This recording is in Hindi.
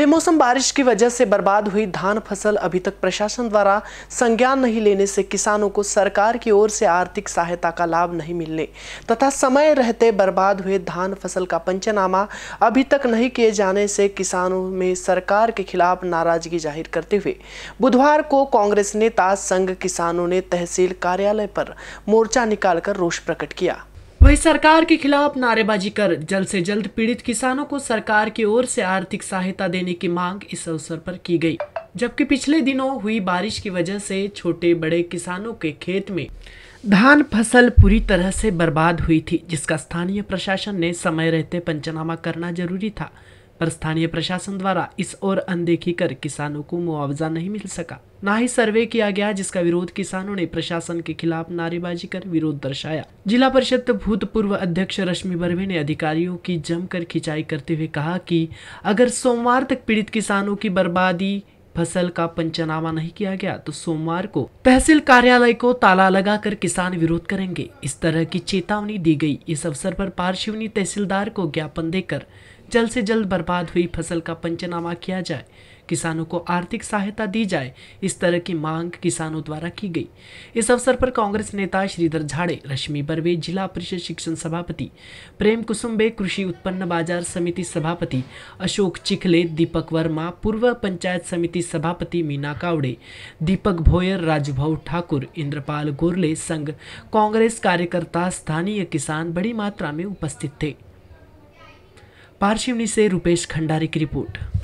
बेमौसम बारिश की वजह से बर्बाद हुई धान फसल अभी तक प्रशासन द्वारा संज्ञान नहीं लेने से किसानों को सरकार की ओर से आर्थिक सहायता का लाभ नहीं मिलने तथा समय रहते बर्बाद हुए धान फसल का पंचनामा अभी तक नहीं किए जाने से किसानों में सरकार के खिलाफ नाराजगी जाहिर करते हुए बुधवार को कांग्रेस नेता संघ किसानों ने तहसील कार्यालय पर मोर्चा निकालकर रोष प्रकट किया वहीं सरकार के खिलाफ नारेबाजी कर जल्द से जल्द पीड़ित किसानों को सरकार की ओर से आर्थिक सहायता देने की मांग इस अवसर पर की गई जबकि पिछले दिनों हुई बारिश की वजह से छोटे बड़े किसानों के खेत में धान फसल पूरी तरह से बर्बाद हुई थी जिसका स्थानीय प्रशासन ने समय रहते पंचनामा करना जरूरी था पर स्थानीय प्रशासन द्वारा इस ओर अनदेखी कर किसानों को मुआवजा नहीं मिल सका न ही सर्वे किया गया जिसका विरोध किसानों ने प्रशासन के खिलाफ नारेबाजी कर विरोध दर्शाया जिला परिषद भूतपूर्व अध्यक्ष रश्मि बर्वे ने अधिकारियों की जमकर खिंचाई करते हुए कहा कि अगर सोमवार तक पीड़ित किसानों की बर्बादी फसल का पंचनामा नहीं किया गया तो सोमवार को तहसील कार्यालय को ताला लगाकर किसान विरोध करेंगे इस तरह की चेतावनी दी गई इस अवसर पर पार्शिवनी तहसीलदार को ज्ञापन देकर जल्द से जल्द बर्बाद हुई फसल का पंचनामा किया जाए किसानों को आर्थिक सहायता दी जाए इस तरह की मांग किसानों द्वारा की गई इस अवसर पर कांग्रेस नेता श्रीधर झाड़े रश्मि बर्वे जिला परिषद शिक्षण सभापति प्रेम कुसुम्बे कृषि उत्पन्न बाजार समिति सभापति अशोक चिखले दीपक वर्मा पूर्व पंचायत समिति सभापति मीना कावड़े दीपक भोयर राजूभाऊ ठाकुर इंद्रपाल गोरले संघ कांग्रेस कार्यकर्ता स्थानीय किसान बड़ी मात्रा में उपस्थित थे पार्शिवनी से रुपेश खंडारी की रिपोर्ट